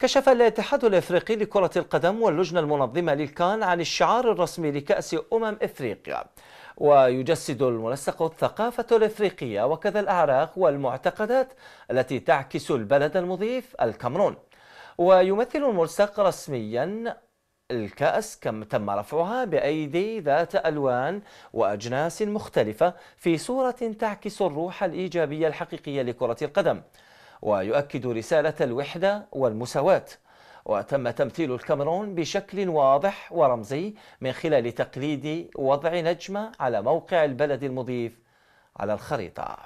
كشف الاتحاد الافريقي لكرة القدم واللجنة المنظمة للكان عن الشعار الرسمي لكأس أمم افريقيا ويجسد المنسق الثقافة الافريقية وكذا الاعراق والمعتقدات التي تعكس البلد المضيف الكامرون ويمثل الملصق رسميا الكأس كم تم رفعها بأيدي ذات ألوان وأجناس مختلفة في صورة تعكس الروح الإيجابية الحقيقية لكرة القدم ويؤكد رسالة الوحدة والمساواة وتم تمثيل الكاميرون بشكل واضح ورمزي من خلال تقليد وضع نجمة على موقع البلد المضيف على الخريطة